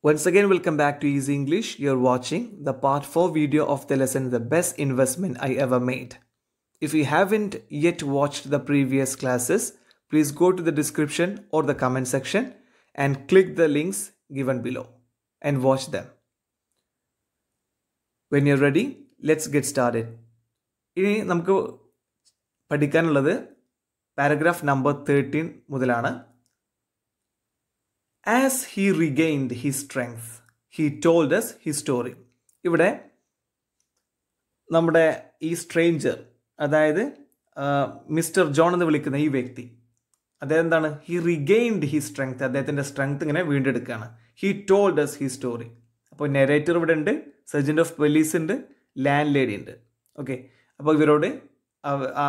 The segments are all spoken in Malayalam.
Once again, welcome back to Easy English. You're watching the part 4 video of the lesson The Best Investment I Ever Made. If you haven't yet watched the previous classes, please go to the description or the comment section and click the links given below and watch them. When you're ready, let's get started. ഇനി നമുക്ക് പഠിക്കാനുള്ളത് പാരഗ്രാഫ് നമ്പർ തേർട്ടീൻ മുതലാണ് as he regained his strength he told us his story ഇവിടെ നമ്മുടെ ഈ സ്ട്രേഞ്ചർ അതായത് മിസ്റ്റർ ജോൺ എന്ന് വിളിക്കുന്ന ഈ വ്യക്തി അദ്ദേഹം എന്താണ് ഹി റിഗെയിൻഡ് ഹി സ്ട്രെങ്ത് അദ്ദേഹത്തിൻ്റെ സ്ട്രെങ്ത് ഇങ്ങനെ വീണ്ടെടുക്കുകയാണ് he told us his story അപ്പോൾ നെറേറ്റർ ഇവിടെ ഉണ്ട് സർജൻറ്റ് ഓഫ് പോലീസ് ഉണ്ട് ലാൻഡ് ലേഡി ഉണ്ട് ഓക്കെ അപ്പോൾ ഇവരോട് ആ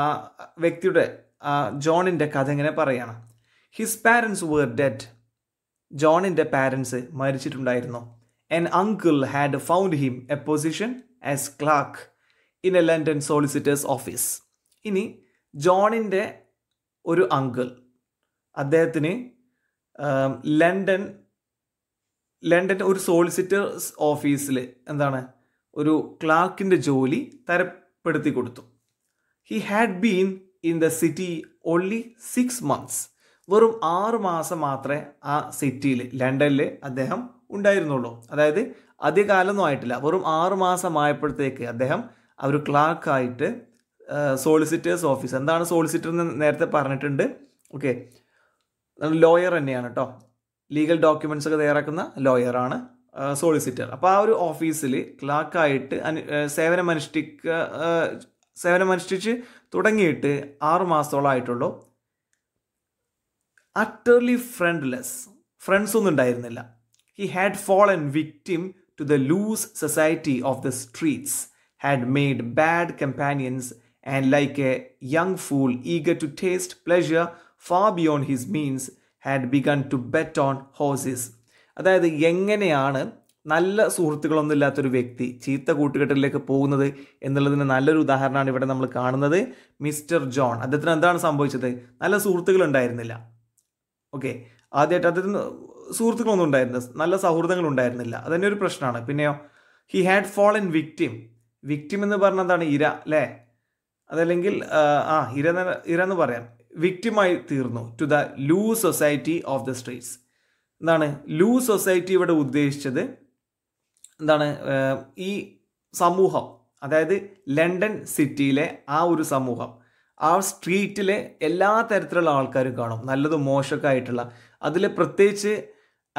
വ്യക്തിയുടെ ആ ജോണിൻ്റെ കഥ ഇങ്ങനെ പറയുകയാണ് ഹിസ് പാരൻസ് വേർ ഡെറ്റ് ജോണിൻ്റെ പാരൻസ് മരിച്ചിട്ടുണ്ടായിരുന്നു and uncle had found him a position as clerk in a London solicitor's office ഇനി ജോണിൻ്റെ ഒരു അങ്കിൾ അദ്ദേഹത്തിന് ലണ്ടൻ ലണ്ടൻ ഒരു സോളിസിറ്റേഴ്സ് ഓഫീസിൽ എന്താണ് ഒരു ക്ലാർക്കിൻ്റെ ജോലി തരപ്പെടുത്തി കൊടുത്തു he had been in the city only six months വെറും ആറ് മാസം മാത്രമേ ആ സിറ്റിയിൽ ലണ്ടനിൽ അദ്ദേഹം ഉണ്ടായിരുന്നുള്ളൂ അതായത് അധികകാലമൊന്നും ആയിട്ടില്ല വെറും ആറ് മാസമായപ്പോഴത്തേക്ക് അദ്ദേഹം അവർ ക്ലാർക്കായിട്ട് സോളിസിറ്റേഴ്സ് ഓഫീസ് എന്താണ് സോളിസിറ്റർ എന്ന് നേരത്തെ പറഞ്ഞിട്ടുണ്ട് ഓക്കെ ലോയർ തന്നെയാണ് കേട്ടോ ലീഗൽ ഡോക്യുമെൻസ് ഒക്കെ തയ്യാറാക്കുന്ന ലോയറാണ് സോളിസിറ്റർ അപ്പോൾ ആ ഒരു ഓഫീസിൽ ക്ലാർക്കായിട്ട് അനു സേവനമനുഷ്ഠിക്ക സേവനമനുഷ്ഠിച്ച് തുടങ്ങിയിട്ട് ആറ് മാസത്തോളം ആയിട്ടുള്ളൂ അട്ടർലി ഫ്രണ്ട്ലെസ് ഫ്രണ്ട്സ് ഒന്നും ഉണ്ടായിരുന്നില്ല he had fall fallen victim to the loose society of the streets had made bad companions and like a young fool eager to taste pleasure far beyond his means had begun to bet on horses അതായത് എങ്ങനെയാണ് നല്ല സുഹൃത്തുക്കളൊന്നും ഇല്ലാത്തൊരു വ്യക്തി ചീത്ത കൂട്ടുകെട്ടിലേക്ക് പോകുന്നത് എന്നുള്ളതിന് നല്ലൊരു ഉദാഹരണമാണ് ഇവിടെ നമ്മൾ കാണുന്നത് മിസ്റ്റർ ജോൺ അദ്ദേഹത്തിന് എന്താണ് സംഭവിച്ചത് നല്ല സുഹൃത്തുക്കൾ ഉണ്ടായിരുന്നില്ല ഓക്കെ ആദ്യമായിട്ട് അദ്ദേഹം സുഹൃത്തുക്കളൊന്നും ഉണ്ടായിരുന്നില്ല നല്ല സൗഹൃദങ്ങൾ ഉണ്ടായിരുന്നില്ല അതന്നെ ഒരു പ്രശ്നമാണ് പിന്നെയോ he had fall in victim victim എന്ന് പറഞ്ഞ എന്താണ് ഇര അല്ലേ അതല്ലെങ്കിൽ ആ ഇര ഇര എന്ന് പറയാം വിക്ടിമായി തീർന്നു to the loose society of the streets എന്താണ് ലൂ സൊസൈറ്റി ഇവിടെ ഉദ്ദേശിച്ചത് എന്താണ് ഈ സമൂഹം അതായത് ലണ്ടൻ സിറ്റിയിലെ ആ ഒരു സമൂഹം ആ സ്ട്രീറ്റിലെ എല്ലാ തരത്തിലുള്ള ആൾക്കാരും കാണും നല്ലതും മോശമൊക്കെ ആയിട്ടുള്ള അതിൽ പ്രത്യേകിച്ച്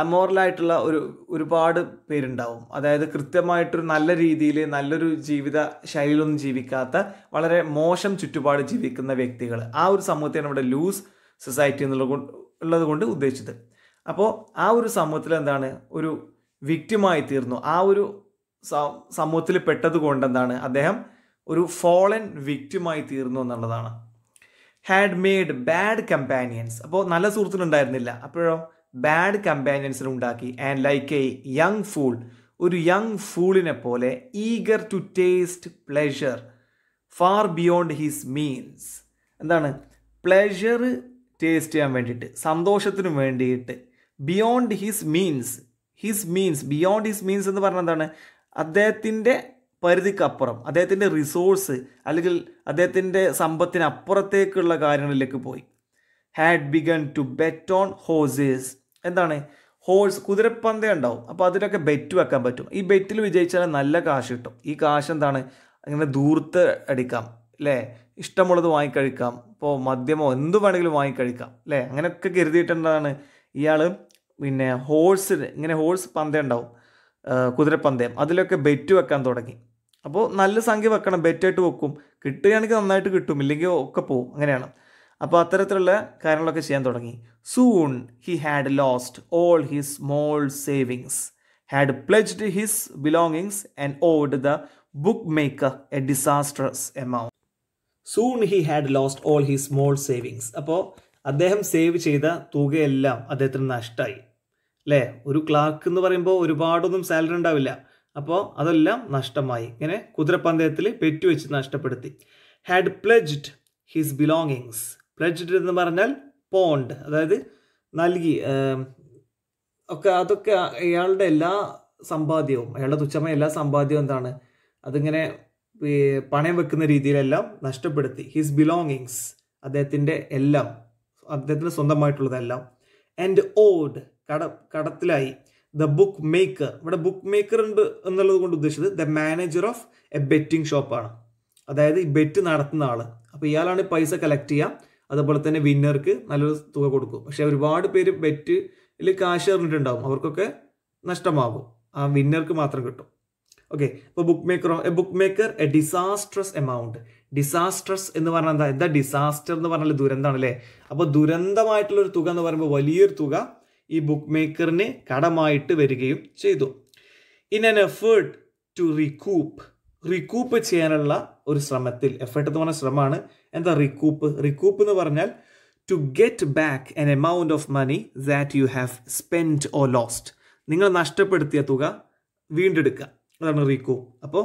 അമോറലായിട്ടുള്ള ഒരു ഒരുപാട് പേരുണ്ടാവും അതായത് കൃത്യമായിട്ടൊരു നല്ല രീതിയിൽ നല്ലൊരു ജീവിത ശൈലിയിലൊന്നും ജീവിക്കാത്ത വളരെ മോശം ചുറ്റുപാട് ജീവിക്കുന്ന വ്യക്തികൾ ആ ഒരു സമൂഹത്തെയാണ് ഇവിടെ ലൂസ് സൊസൈറ്റി എന്നുള്ള ഉള്ളത് കൊണ്ട് ഉദ്ദേശിച്ചത് അപ്പോൾ ആ ഒരു സമൂഹത്തിൽ എന്താണ് ഒരു വിക്റ്റിമായി തീർന്നു ആ ഒരു സമൂഹത്തിൽ പെട്ടത് കൊണ്ട് എന്താണ് അദ്ദേഹം ഒരു ഫോളൻ വിക്റ്റുമായി തീർന്നു എന്നുള്ളതാണ് ഹാഡ് മെയ്ഡ് ബാഡ് കമ്പാനിയൻസ് അപ്പോൾ നല്ല സുഹൃത്തിനുണ്ടായിരുന്നില്ല അപ്പോഴോ ബാഡ് കമ്പാനിയൻസിന് ഉണ്ടാക്കി and like a young fool ഒരു യങ് ഫൂളിനെ പോലെ eager to taste pleasure far beyond his means എന്താണ് പ്ലെഷർ ടേസ്റ്റ് ചെയ്യാൻ വേണ്ടിയിട്ട് സന്തോഷത്തിന് വേണ്ടിയിട്ട് beyond his means his means beyond his means എന്ന് പറഞ്ഞാൽ എന്താണ് അദ്ദേഹത്തിൻ്റെ പരിധിക്കപ്പുറം അദ്ദേഹത്തിൻ്റെ റിസോഴ്സ് അല്ലെങ്കിൽ അദ്ദേഹത്തിൻ്റെ സമ്പത്തിനപ്പുറത്തേക്കുള്ള കാര്യങ്ങളിലേക്ക് പോയി had begun to bet on horses എന്താണ് ഹോഴ്സ് കുതിരപ്പന്ത ഉണ്ടാവും അപ്പോൾ അതിലൊക്കെ ബെറ്റ് വെക്കാൻ പറ്റും ഈ ബെറ്റിൽ വിജയിച്ചാൽ നല്ല കാശ് കിട്ടും ഈ കാശ് എന്താണ് അങ്ങനെ ദൂർത്ത് അടിക്കാം അല്ലേ ഇഷ്ടമുള്ളത് വാങ്ങിക്കഴിക്കാം ഇപ്പോൾ മദ്യമോ എന്ത് വേണമെങ്കിലും വാങ്ങിക്കഴിക്കാം അല്ലേ അങ്ങനെയൊക്കെ കരുതിയിട്ടുണ്ടാണ് ഇയാൾ പിന്നെ ഹോഴ്സിന് ഇങ്ങനെ ഹോഴ്സ് പന്തയുണ്ടാവും കുതിരപ്പന്തയം അതിലൊക്കെ ബെറ്റ് വെക്കാൻ തുടങ്ങി അപ്പോൾ നല്ല സംഖ്യ വെക്കണം ബെറ്റായിട്ട് വെക്കും കിട്ടുകയാണെങ്കിൽ നന്നായിട്ട് കിട്ടും ഇല്ലെങ്കിൽ ഒക്കെ പോവും അങ്ങനെയാണ് അപ്പോൾ അത്തരത്തിലുള്ള കാര്യങ്ങളൊക്കെ ചെയ്യാൻ തുടങ്ങി soon he had lost all his small savings had pledged his belongings and owed the bookmaker a disastrous amount soon he had lost all his small savings അപ്പോൾ അദ്ദേഹം സേവ് ചെയ്ത തുകയെല്ലാം അദ്ദേഹത്തിന് നഷ്ടമായി അല്ലേ ഒരു ക്ലാർക്ക് എന്ന് പറയുമ്പോൾ ഒരുപാടൊന്നും സാലറി ഉണ്ടാവില്ല അപ്പോൾ അതെല്ലാം നഷ്ടമായി ഇങ്ങനെ കുതിരപ്പന്തയത്തിൽ പെറ്റുവെച്ച് നഷ്ടപ്പെടുത്തി had pledged his belongings pledged എന്ന് പറഞ്ഞാൽ പോണ്ട് അതായത് നൽകി ഒക്കെ അതൊക്കെ അയാളുടെ എല്ലാ സമ്പാദ്യവും അയാളുടെ തുച്ഛമായ എല്ലാ സമ്പാദ്യവും എന്താണ് അതിങ്ങനെ പണയം വെക്കുന്ന രീതിയിലെല്ലാം നഷ്ടപ്പെടുത്തി ഹിസ് ബിലോങ്ങിങ്സ് അദ്ദേഹത്തിൻ്റെ എല്ലാം അദ്ദേഹത്തിന് സ്വന്തമായിട്ടുള്ളതെല്ലാം ആൻഡ് ഓഡ് കട കടത്തിലായി ദ ബുക്ക് മേക്കർ ഇവിടെ ബുക്ക് മേക്കർ ഉണ്ട് എന്നുള്ളത് കൊണ്ട് ഉദ്ദേശിച്ചത് the manager of a betting ഷോപ്പാണ് അതായത് ഈ ബെറ്റ് നടത്തുന്ന ആൾ അപ്പോൾ ഇയാളാണ് പൈസ കളക്ട് ചെയ്യുക അതുപോലെ തന്നെ വിന്നർക്ക് നല്ലൊരു തുക കൊടുക്കും പക്ഷേ ഒരുപാട് പേര് ബെറ്റിൽ കാശ് എറിഞ്ഞിട്ടുണ്ടാവും അവർക്കൊക്കെ നഷ്ടമാകും ആ വിന്നർക്ക് മാത്രം കിട്ടും ഓക്കെ അപ്പോൾ bookmaker a bookmaker a disastrous amount disastrous എന്ന് പറഞ്ഞാൽ എന്താ എന്താ ഡിസാസ്റ്റർ എന്ന് പറഞ്ഞാൽ ദുരന്തമാണ് അല്ലേ അപ്പോൾ ദുരന്തമായിട്ടുള്ളൊരു തുക എന്ന് പറയുമ്പോൾ വലിയൊരു തുക ഈ ബുക്ക് മേക്കറിന് കടമായിട്ട് വരികയും ചെയ്തു in an effort to recoup recoup ചെയ്യാനുള്ള ഒരു ശ്രമത്തിൽ എഫേർട്ട് എന്ന് പറഞ്ഞ ശ്രമമാണ് എന്താ റിക്കൂപ്പ് റിക്കൂപ്പ് എന്ന് പറഞ്ഞാൽ to get back an amount of money that you have spend or lost നിങ്ങൾ നഷ്ടപ്പെടുത്തിയ തുക വീണ്ടെടുക്കുക അതാണ് റീകൂപ്പ് അപ്പോൾ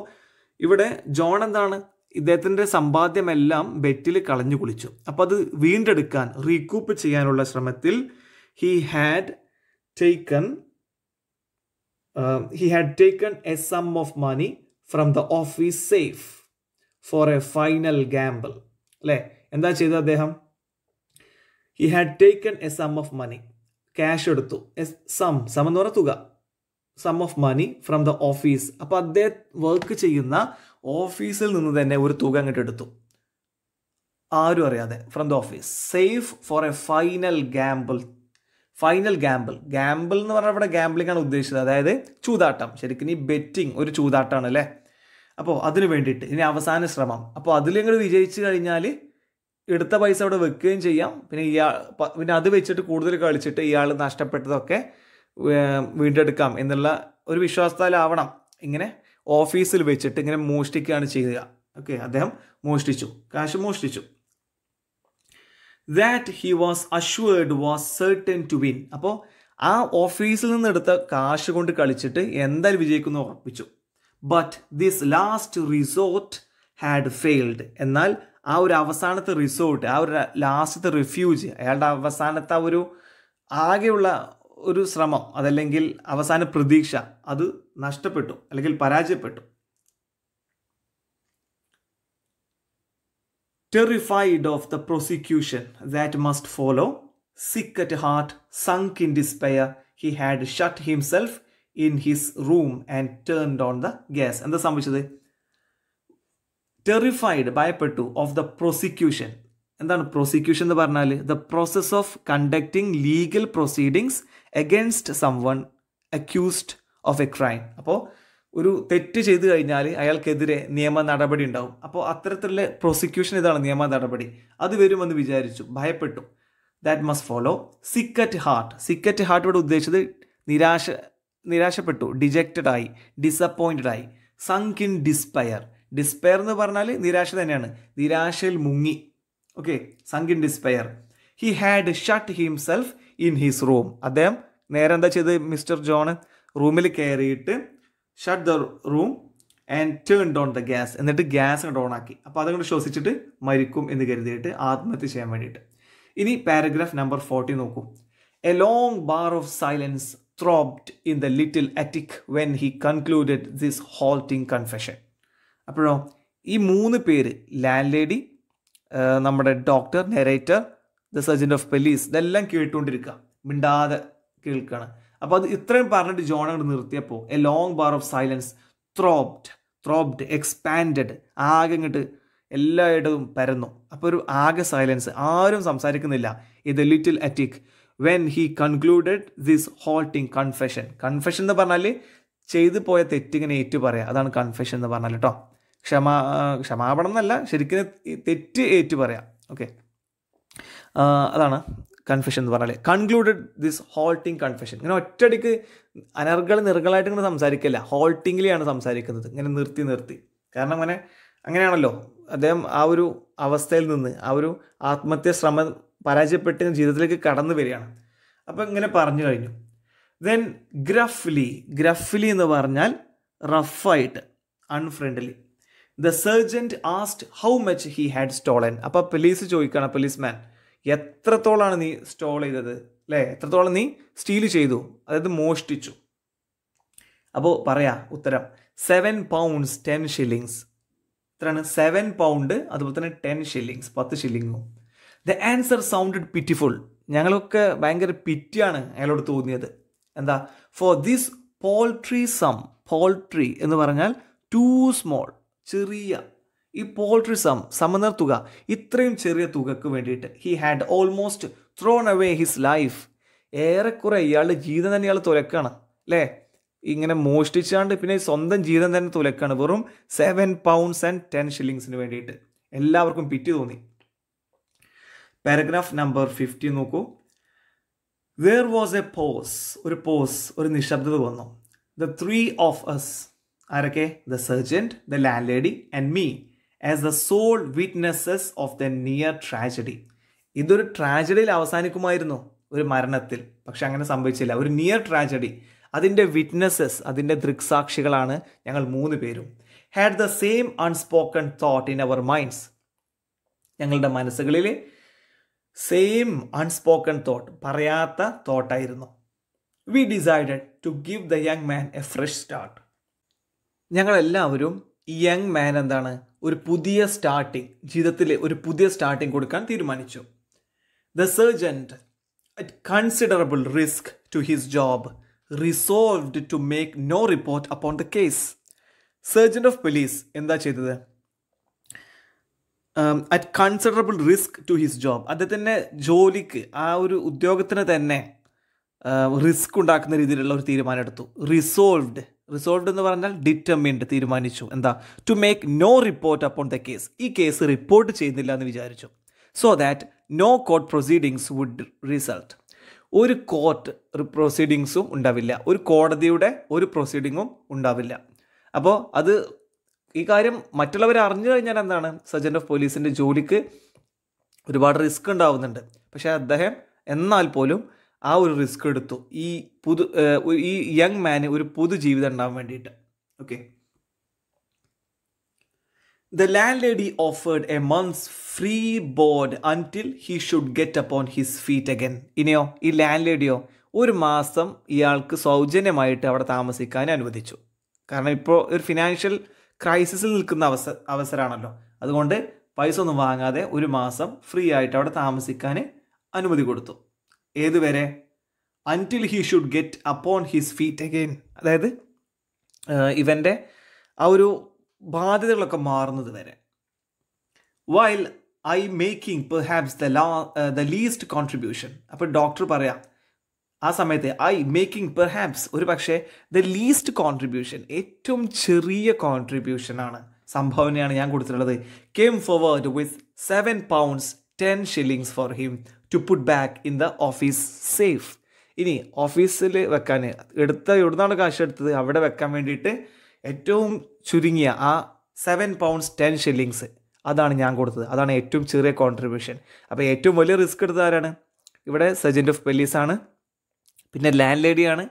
ഇവിടെ ജോൺ എന്താണ് ഇദ്ദേഹത്തിൻ്റെ സമ്പാദ്യമെല്ലാം ബെറ്റിൽ കളഞ്ഞു കുളിച്ചു അപ്പോൾ അത് വീണ്ടെടുക്കാൻ റീകൂപ്പ് ചെയ്യാനുള്ള ശ്രമത്തിൽ he had taken uh, he had taken a sum of money from the office safe for a final gamble അല്ലേ എന്താ ചെയ്ത അദ്ദേഹം he had taken a sum of money cash എടുത്തു എ സം സം എന്ന് പറഞ്ഞ തുക sum of money from the office അപ്പോൾ അദ്ദേഹം വർക്ക് ചെയ്യുന്ന ഓഫീസിൽ നിന്ന് തന്നെ ഒരു തുക അങ്ങോട്ട് എടുത്തു ആരും അറിയാതെ from the office safe for a final gamble final gamble gamble എന്ന് പറഞ്ഞാൽ ഇവിടെ ഗാംബ്ലിംഗ് ആണ് ഉദ്ദേശിച്ചത് അതായത് ചൂതാട്ടം ശരിക്കും ഈ ബെറ്റിംഗ് ഒരു ചൂതാട്ടമാണ് അല്ലേ അപ്പോൾ അതിന് വേണ്ടിയിട്ട് ഇനി അവസാന ശ്രമം അപ്പോൾ അതിലിങ്ങനെ വിജയിച്ചു കഴിഞ്ഞാൽ എടുത്ത പൈസ അവിടെ വെക്കുകയും ചെയ്യാം പിന്നെ ഇയാൾ പിന്നെ അത് വെച്ചിട്ട് കൂടുതൽ കളിച്ചിട്ട് ഇയാൾ നഷ്ടപ്പെട്ടതൊക്കെ വീണ്ടെടുക്കാം എന്നുള്ള ഒരു വിശ്വാസത്താലാവണം ഇങ്ങനെ ഓഫീസിൽ വെച്ചിട്ട് ഇങ്ങനെ മോഷ്ടിക്കുകയാണ് ചെയ്യുക ഓക്കെ അദ്ദേഹം മോഷ്ടിച്ചു കാശ് മോഷ്ടിച്ചു that he was assured was certain to win അപ്പോൾ ആ ഓഫീസിൽ നിന്നെടുത്ത കാശ് കൊണ്ട് കളിച്ചിട്ട് എന്തായാലും വിജയിക്കുന്നു ഉറപ്പിച്ചു but this last resort had failed എന്നാൽ ആ ഒരു അവസാനത്തെ റിസോർട്ട് ആ ഒരു ലാസ്റ്റത്തെ റിഫ്യൂജ് അയാളുടെ അവസാനത്തെ ആ ഒരു ആകെയുള്ള ഒരു ശ്രമം അതല്ലെങ്കിൽ അവസാന പ്രതീക്ഷ അത് നഷ്ടപ്പെട്ടു അല്ലെങ്കിൽ പരാജയപ്പെട്ടു terrified of the prosecution that must follow, sick at heart, sunk in despair, he had shut himself in his room and turned on the gas. And the Samvichade, terrified by Petu of the prosecution. And then prosecution the Barnali, the process of conducting legal proceedings against someone accused of a crime. Apo, ഒരു തെറ്റ് ചെയ്തു കഴിഞ്ഞാൽ അയാൾക്കെതിരെ നിയമ നടപടി ഉണ്ടാവും അപ്പോൾ അത്തരത്തിലുള്ള പ്രോസിക്യൂഷൻ ഇതാണ് നിയമ നടപടി അത് വരുമെന്ന് വിചാരിച്ചു ഭയപ്പെട്ടു that must follow sick at heart sick at heart ഇവിടെ ഉദ്ദേശിച്ചത് നിരാശ നിരാശപ്പെട്ടു ഡിജക്റ്റഡ് ആയി ഡിസപ്പോയിൻറ്റഡ് ആയി സങ്ക് ഇൻ ഡിസ്പയർ ഡിസ്പയർ എന്ന് പറഞ്ഞാൽ നിരാശ തന്നെയാണ് നിരാശയിൽ മുങ്ങി okay sunk in despair he had shut himself in his room അദ്ദേഹം നേരെ എന്താ ചെയ്ത് മിസ്റ്റർ ജോൺ റൂമിൽ കയറിയിട്ട് shut the room and turn down the gas എന്നിട്ട് ഗ്യാസ് ഡോൺ ആക്കി അപ്പോൾ അതുകൊണ്ട് ശ്വസിച്ചിട്ട് മരിക്കും എന്ന് കരുതിയിട്ട് ആത്മഹത്യ ചെയ്യാൻ വേണ്ടിയിട്ട് ഇനി പാരഗ്രാഫ് നമ്പർ ഫോർട്ടി നോക്കൂ a long bar of silence throbbed in the little attic when he concluded this halting confession അപ്പോഴോ ഈ മൂന്ന് പേര് ലാൻഡ് ലേഡി നമ്മുടെ doctor narrator the sergeant of police ഇതെല്ലാം കേട്ടുകൊണ്ടിരിക്കുക മിണ്ടാതെ കേൾക്കുകയാണ് അപ്പോൾ അത് ഇത്രയും പറഞ്ഞിട്ട് ജോൺ അങ്ങോട്ട് നിർത്തിയപ്പോൾ a long bar of silence throbbed throbbed expand ആകെ ഇങ്ങോട്ട് എല്ലായിടവും പരന്നു അപ്പോൾ ഒരു ആകെ സൈലൻസ് ആരും സംസാരിക്കുന്നില്ല ഇത് little attic when he concluded this halting confession confession എന്ന് പറഞ്ഞാൽ ചെയ്തു പോയ തെറ്റിങ്ങനെ ഏറ്റു പറയാം അതാണ് കൺഫെഷൻ എന്ന് പറഞ്ഞാൽ കേട്ടോ ക്ഷമാ ക്ഷമാപണം എന്നല്ല ശരിക്കും തെറ്റ് ഏറ്റു പറയാം ഓക്കെ അതാണ് കൺഫെഷൻ എന്ന് പറഞ്ഞാൽ കൺക്ലൂഡഡ് ദിസ് ഹോൾട്ടിങ് കൺഫെഷൻ ഇങ്ങനെ ഒറ്റയടിക്ക് അനർഗൾ നിറകളായിട്ട് ഇങ്ങനെ സംസാരിക്കില്ല ഹോൾട്ടിങ്ങിലെയാണ് സംസാരിക്കുന്നത് ഇങ്ങനെ നിർത്തി നിർത്തി കാരണം അങ്ങനെ അങ്ങനെയാണല്ലോ അദ്ദേഹം ആ ഒരു അവസ്ഥയിൽ നിന്ന് ആ ഒരു ആത്മഹത്യ ശ്രമം പരാജയപ്പെട്ട് ജീവിതത്തിലേക്ക് കടന്നു വരികയാണ് അപ്പോൾ ഇങ്ങനെ പറഞ്ഞു കഴിഞ്ഞു ദെൻ ഗ്രഫ്ലി ഗ്രഫ്ലി എന്ന് പറഞ്ഞാൽ റഫായിട്ട് unfriendly the sergeant asked how much he had stolen അപ്പോൾ പോലീസ് ചോദിക്കുകയാണ് പോലീസ് മാൻ എത്രത്തോളമാണ് നീ സ്റ്റോൾ ചെയ്തത് അല്ലേ എത്രത്തോളം നീ സ്റ്റീൽ ചെയ്തു അതായത് മോഷ്ടിച്ചു അപ്പോൾ പറയാ ഉത്തരം സെവൻ പൗണ്ട്സ് ടെൻ ഷില്ലിങ്സ് ഇത്രയാണ് സെവൻ പൗണ്ട് അതുപോലെ തന്നെ ടെൻ ഷില്ലിങ്സ് പത്ത് ഷില്ലിങ്ങും ദ ആൻസർ സൗണ്ടഡ് പിറ്റിഫുൾ ഞങ്ങളൊക്കെ ഭയങ്കര പിറ്റിയാണ് അയാളോട് തോന്നിയത് എന്താ for this paltry sum paltry എന്ന് പറഞ്ഞാൽ ടു സ്മോൾ ചെറിയ ഈ പോൾട്രി സം സമനർ തുക ഇത്രയും ചെറിയ തുകക്ക് വേണ്ടിയിട്ട് he had almost thrown away his life ഏറെക്കുറെ ഇയാളുടെ ജീവിതം തന്നെ ഇയാൾ തുലക്കാണ് അല്ലേ ഇങ്ങനെ മോഷ്ടിച്ചാണ്ട് പിന്നെ സ്വന്തം ജീവിതം തന്നെ തുലക്കാണ് വെറും സെവൻ പൗണ്ട്സ് ആൻഡ് ടെൻ ഷില്ലിങ്സിന് വേണ്ടിയിട്ട് എല്ലാവർക്കും പിറ്റി തോന്നി പാരഗ്രാഫ് നമ്പർ ഫിഫ്റ്റി നോക്കൂ വേർ വാസ് എ പോസ് ഒരു പോസ് ഒരു നിശബ്ദത വന്നു ദ ത്രീ ഓഫ് അസ് ആരൊക്കെ the sergeant the landlady and me as the sole witnesses of the near tragedy ഇതൊരു ട്രാജഡിയിൽ അവസാനിക്കുമായിരുന്നു ഒരു മരണത്തിൽ പക്ഷെ അങ്ങനെ സംഭവിച്ചില്ല ഒരു നിയർ ട്രാജഡി അതിൻ്റെ വിറ്റ്നസ്സസ് അതിൻ്റെ ദൃക്സാക്ഷികളാണ് ഞങ്ങൾ മൂന്ന് പേരും had the same unspoken thought in our minds ഞങ്ങളുടെ മനസ്സുകളിൽ സെയിം അൺസ്പോക്കൺ തോട്ട് പറയാത്ത തോട്ടായിരുന്നു we decided to give the young man a fresh start ഞങ്ങളെല്ലാവരും ഈ യങ് മാൻ എന്താണ് ഒരു പുതിയ സ്റ്റാർട്ടിങ് ജീവിതത്തിൽ ഒരു പുതിയ സ്റ്റാർട്ടിങ് കൊടുക്കാൻ തീരുമാനിച്ചു the sergeant at considerable risk to his job resolved to make no report upon the case sergeant of police എന്താ ചെയ്തത് at considerable risk to his job അദ്ദേഹത്തിൻ്റെ ജോലിക്ക് ആ ഒരു ഉദ്യോഗത്തിന് തന്നെ റിസ്ക് uh, ഉണ്ടാക്കുന്ന രീതിയിലുള്ള ഒരു തീരുമാനം എടുത്തു റിസോൾവ്ഡ് റിസോൾവ് എന്ന് പറഞ്ഞാൽ ഡിറ്റർമിൻഡ് തീരുമാനിച്ചു എന്താ to make no report upon the case ഈ കേസ് റിപ്പോർട്ട് ചെയ്യുന്നില്ല എന്ന് വിചാരിച്ചു so that no court proceedings would result ഒരു കോർട്ട് പ്രൊസീഡിങ്സും ഉണ്ടാവില്ല ഒരു കോടതിയുടെ ഒരു പ്രൊസീഡിങ്ങും ഉണ്ടാവില്ല അപ്പോൾ അത് ഈ കാര്യം മറ്റുള്ളവർ അറിഞ്ഞു കഴിഞ്ഞാൽ എന്താണ് സജൻ്റ് ഓഫ് പോലീസിൻ്റെ ജോലിക്ക് ഒരുപാട് റിസ്ക് ഉണ്ടാവുന്നുണ്ട് പക്ഷേ അദ്ദേഹം എന്നാൽ പോലും ആ ഒരു റിസ്ക് എടുത്തു ഈ പുതു ഈ യങ് മാന് ഒരു പുതു ജീവിതം ഉണ്ടാവാൻ വേണ്ടിയിട്ട് okay the landlady offered a month's free board until he should get upon his feet again ഇനിയോ ഈ ലാൻഡ് ലേഡിയോ ഒരു മാസം ഇയാൾക്ക് സൗജന്യമായിട്ട് അവിടെ താമസിക്കാൻ അനുവദിച്ചു കാരണം ഇപ്പോൾ ഒരു ഫിനാൻഷ്യൽ ക്രൈസിസിൽ നിൽക്കുന്ന അവസ അവസരമാണല്ലോ അതുകൊണ്ട് പൈസ ഒന്നും വാങ്ങാതെ ഒരു മാസം ഫ്രീ ആയിട്ട് അവിടെ താമസിക്കാൻ അനുമതി കൊടുത്തു ഏതുവരെ until he should get upon his feet again അതായത് ഇവൻ്റെ ആ ഒരു ബാധ്യതകളൊക്കെ മാറുന്നത് വരെ while I making perhaps the ലാ ദ ലീസ്റ്റ് കോൺട്രിബ്യൂഷൻ അപ്പോൾ ഡോക്ടർ പറയാം ആ സമയത്ത് ഐ മേക്കിംഗ് പെർ ഹാബ്സ് ഒരു പക്ഷേ ദ ലീസ്റ്റ് കോൺട്രിബ്യൂഷൻ ഏറ്റവും ചെറിയ കോൺട്രിബ്യൂഷനാണ് സംഭാവനയാണ് ഞാൻ കൊടുത്തിട്ടുള്ളത് came forward with seven pounds ten shillings for him to put back in the office safe ഇനി ഓഫീസിൽ വെക്കാൻ എടുത്ത എവിടുന്നാണ് കാശ് എടുത്തത് അവിടെ വെക്കാൻ വേണ്ടിയിട്ട് ഏറ്റവും ചുരുങ്ങിയ ആ സെവൻ പൗണ്ട്സ് ടെൻ ഷില്ലിങ്സ് അതാണ് ഞാൻ കൊടുത്തത് അതാണ് ഏറ്റവും ചെറിയ കോൺട്രിബ്യൂഷൻ അപ്പോൾ ഏറ്റവും വലിയ റിസ്ക് എടുത്ത ആരാണ് ഇവിടെ സജൻറ്റ് ഓഫ് പെല്ലീസാണ് പിന്നെ ലാൻഡ് ലേഡിയാണ്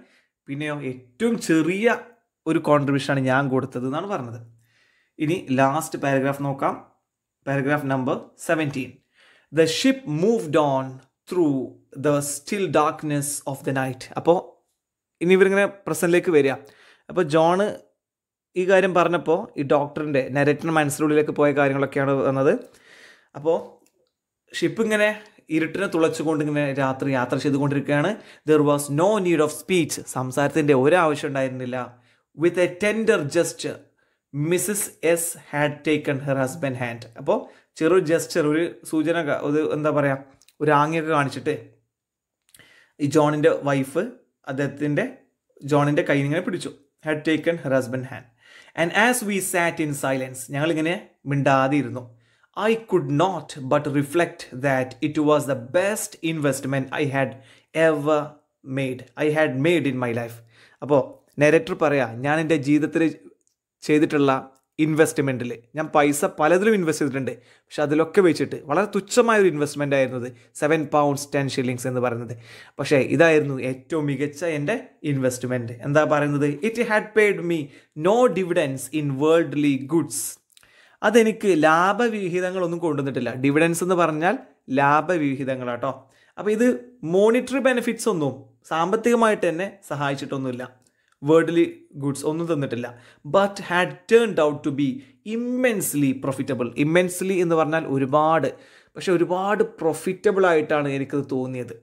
പിന്നെയോ ഏറ്റവും ചെറിയ ഒരു കോൺട്രിബ്യൂഷനാണ് ഞാൻ കൊടുത്തത് എന്നാണ് പറഞ്ഞത് ഇനി ലാസ്റ്റ് പാരഗ്രാഫ് നോക്കാം paragraph number seventeen the ship moved on through the still darkness of the night അപ്പോൾ ഇനി ഇവരിങ്ങനെ പ്രസൻറ്റിലേക്ക് വരിക അപ്പോൾ ജോണ് ഈ കാര്യം പറഞ്ഞപ്പോൾ ഈ ഡോക്ടറിൻ്റെ നെരറ്റിന് മനസ്സിനുള്ളിലേക്ക് പോയ കാര്യങ്ങളൊക്കെയാണ് വന്നത് അപ്പോൾ ഷിപ്പ് ഇങ്ങനെ ഇരുട്ടിനെ തുളച്ചുകൊണ്ട് ഇങ്ങനെ രാത്രി യാത്ര ചെയ്തുകൊണ്ടിരിക്കുകയാണ് there was no need of speech സംസാരത്തിൻ്റെ ഒരാവശ്യം ഉണ്ടായിരുന്നില്ല with a tender just Mrs S had taken her husband hand അപ്പോൾ ചെറു ജസ്റ്റർ ഒരു സൂചന ഒരു എന്താ പറയുക ഒരു ആംഗ്യൊക്കെ കാണിച്ചിട്ട് ഈ ജോണിൻ്റെ വൈഫ് അദ്ദേഹത്തിൻ്റെ ജോണിൻ്റെ കയ്യിൽ ഇങ്ങനെ പിടിച്ചു had taken her husband hand and as we sat in silence ഞങ്ങളിങ്ങനെ മിണ്ടാതെ ഇരുന്നു I could not but reflect that it was the best investment I had ever made I had made in my life അപ്പോൾ നരേറ്റർ പറയാ ഞാൻ എൻ്റെ ജീവിതത്തിൽ ചെയ്തിട്ടുള്ള ഇൻവെസ്റ്റ്മെൻറ്റിൽ ഞാൻ പൈസ പലതിലും ഇൻവെസ്റ്റ് ചെയ്തിട്ടുണ്ട് പക്ഷെ അതിലൊക്കെ വെച്ചിട്ട് വളരെ തുച്ഛമായ ഒരു ഇൻവെസ്റ്റ്മെൻ്റ് ആയിരുന്നത് സെവൻ പൗണ്ട്സ് ടെൻ ഷില്ലിങ്സ് എന്ന് പറയുന്നത് പക്ഷേ ഇതായിരുന്നു ഏറ്റവും മികച്ച എൻ്റെ ഇൻവെസ്റ്റ്മെൻറ്റ് എന്താ പറയുന്നത് it had paid me no dividends in worldly goods അതെനിക്ക് ലാഭവിഹിതങ്ങളൊന്നും കൊണ്ടുവന്നിട്ടില്ല ഡിവിഡൻസ് എന്ന് പറഞ്ഞാൽ ലാഭവിഹിതങ്ങളാട്ടോ അപ്പോൾ ഇത് മോണിറ്ററി ബെനിഫിറ്റ്സ് ഒന്നും സാമ്പത്തികമായിട്ട് തന്നെ സഹായിച്ചിട്ടൊന്നുമില്ല വേർഡ്ലി ഗുഡ്സ് ഒന്നും തന്നിട്ടില്ല but had turn out to be immensely profitable immensely എന്ന് പറഞ്ഞാൽ ഒരുപാട് പക്ഷെ ഒരുപാട് പ്രോഫിറ്റബിൾ ആയിട്ടാണ് എനിക്കത് തോന്നിയത്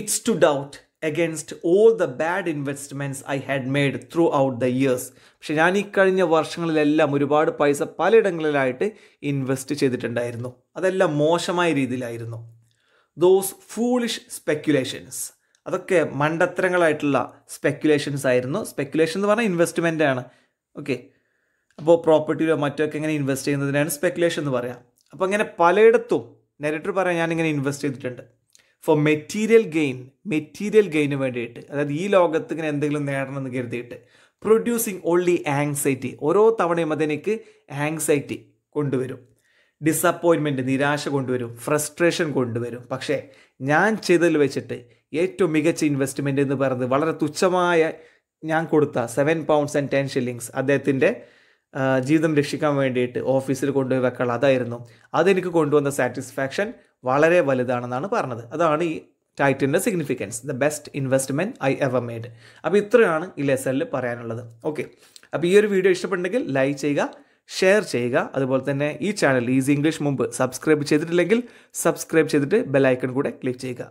it's to doubt against all the bad investments I had made throughout the years പക്ഷെ ഞാൻ ഈ കഴിഞ്ഞ വർഷങ്ങളിലെല്ലാം ഒരുപാട് പൈസ പലയിടങ്ങളിലായിട്ട് ഇൻവെസ്റ്റ് ചെയ്തിട്ടുണ്ടായിരുന്നു അതെല്ലാം മോശമായ രീതിയിലായിരുന്നു ദോസ് ഫൂളിഷ് സ്പെക്യുലേഷൻസ് അതൊക്കെ മണ്ടത്തരങ്ങളായിട്ടുള്ള സ്പെക്കുലേഷൻസ് ആയിരുന്നു സ്പെക്കുലേഷൻ എന്ന് പറഞ്ഞാൽ ഇൻവെസ്റ്റ്മെൻ്റ് ആണ് ഓക്കെ അപ്പോൾ പ്രോപ്പർട്ടിയിലോ മറ്റൊക്കെ എങ്ങനെ ഇൻവെസ്റ്റ് ചെയ്യുന്നതിനാണ് സ്പെക്കുലേഷൻ എന്ന് പറയാം അപ്പോൾ അങ്ങനെ പലയിടത്തും നെരറ്റർ പറയാൻ ഞാനിങ്ങനെ ഇൻവെസ്റ്റ് ചെയ്തിട്ടുണ്ട് ഫോർ മെറ്റീരിയൽ ഗെയിൻ മെറ്റീരിയൽ ഗെയിന് വേണ്ടിയിട്ട് അതായത് ഈ ലോകത്ത് ഇങ്ങനെ എന്തെങ്കിലും നേടണം എന്ന് കരുതിയിട്ട് പ്രൊഡ്യൂസിങ് ഓൺലി ആങ്സൈറ്റി ഓരോ തവണയും അതെനിക്ക് ആങ്സൈറ്റി കൊണ്ടുവരും ഡിസപ്പോയിൻമെൻറ്റ് നിരാശ കൊണ്ടുവരും ഫ്രസ്ട്രേഷൻ കൊണ്ടുവരും പക്ഷേ ഞാൻ ചെയ്തതിൽ വെച്ചിട്ട് ഏറ്റവും മികച്ച ഇൻവെസ്റ്റ്മെൻറ്റ് എന്ന് പറയുന്നത് വളരെ തുച്ഛമായ ഞാൻ കൊടുത്ത seven pounds and ten shillings അദ്ദേഹത്തിൻ്റെ ജീവിതം രക്ഷിക്കാൻ വേണ്ടിയിട്ട് ഓഫീസിൽ കൊണ്ടുപോയി വെക്കൾ അതായിരുന്നു അതെനിക്ക് കൊണ്ടുവന്ന സാറ്റിസ്ഫാക്ഷൻ വളരെ വലുതാണെന്നാണ് പറഞ്ഞത് അതാണ് ഈ ടൈറ്റിൻ്റെ significance the best investment I ever made അപ്പോൾ ഇത്രയാണ് ഈ ലെസണിൽ പറയാനുള്ളത് ഓക്കെ അപ്പോൾ ഈ ഒരു വീഡിയോ ഇഷ്ടപ്പെട്ടെങ്കിൽ ലൈക്ക് ചെയ്യുക ഷെയർ ചെയ്യുക അതുപോലെ തന്നെ ഈ ചാനൽ ഈസി ഇംഗ്ലീഷ് മുമ്പ് സബ്സ്ക്രൈബ് ചെയ്തിട്ടില്ലെങ്കിൽ സബ്സ്ക്രൈബ് ചെയ്തിട്ട് ബെൽ ഐക്കൺ കൂടെ ക്ലിക്ക് ചെയ്യുക